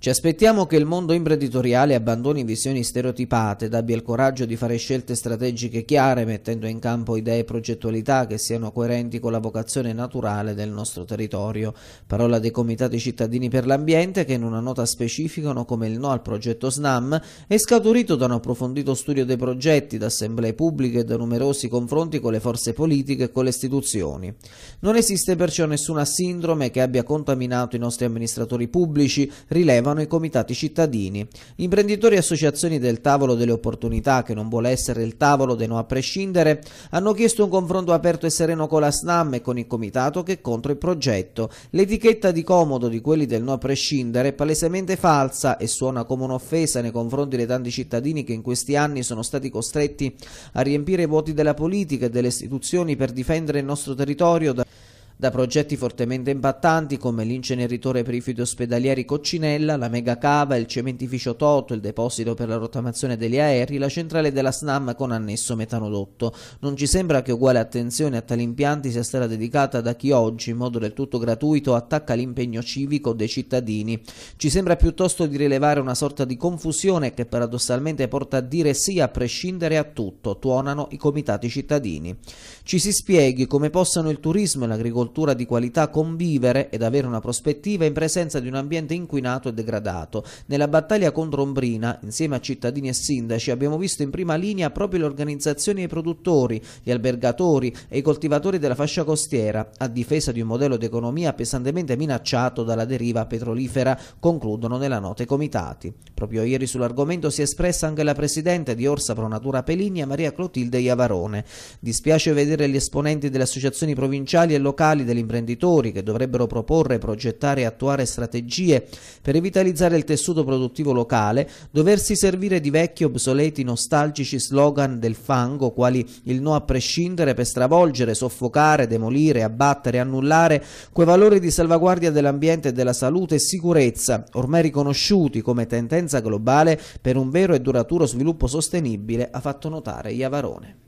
Ci aspettiamo che il mondo imprenditoriale abbandoni visioni stereotipate ed abbia il coraggio di fare scelte strategiche chiare, mettendo in campo idee e progettualità che siano coerenti con la vocazione naturale del nostro territorio. Parola dei comitati cittadini per l'ambiente che in una nota specificano come il no al progetto SNAM è scaturito da un approfondito studio dei progetti, da assemblee pubbliche e da numerosi confronti con le forze politiche e con le istituzioni. Non esiste perciò nessuna sindrome che abbia contaminato i nostri amministratori pubblici, rileva i comitati cittadini. Gli imprenditori e associazioni del tavolo delle opportunità, che non vuole essere il tavolo dei no a prescindere, hanno chiesto un confronto aperto e sereno con la SNAM e con il comitato che è contro il progetto. L'etichetta di comodo di quelli del no a prescindere è palesemente falsa e suona come un'offesa nei confronti dei tanti cittadini che in questi anni sono stati costretti a riempire i vuoti della politica e delle istituzioni per difendere il nostro territorio da da progetti fortemente impattanti come l'inceneritore per i rifiuti ospedalieri Coccinella, la mega cava, il cementificio Toto, il deposito per la rottamazione degli aerei, la centrale della SNAM con annesso metanodotto. Non ci sembra che uguale attenzione a tali impianti sia stata dedicata da chi oggi, in modo del tutto gratuito, attacca l'impegno civico dei cittadini. Ci sembra piuttosto di rilevare una sorta di confusione che paradossalmente porta a dire sì a prescindere a tutto, tuonano i comitati cittadini. Ci si spieghi come possano il turismo e l'agricoltura un'agricoltura di qualità convivere ed avere una prospettiva in presenza di un ambiente inquinato e degradato. Nella battaglia contro Ombrina, insieme a cittadini e sindaci, abbiamo visto in prima linea proprio le organizzazioni e i produttori, gli albergatori e i coltivatori della fascia costiera, a difesa di un modello di economia pesantemente minacciato dalla deriva petrolifera, concludono nella nota i comitati. Proprio ieri sull'argomento si è espressa anche la presidente di Orsa Pro Natura Peligna, Maria Clotilde Iavarone. Dispiace vedere gli esponenti delle associazioni provinciali e locali culturali degli imprenditori che dovrebbero proporre, progettare e attuare strategie per rivitalizzare il tessuto produttivo locale, doversi servire di vecchi, obsoleti, nostalgici slogan del fango quali il no a prescindere per stravolgere, soffocare, demolire, abbattere, annullare quei valori di salvaguardia dell'ambiente e della salute e sicurezza, ormai riconosciuti come tendenza globale per un vero e duraturo sviluppo sostenibile, ha fatto notare Iavarone.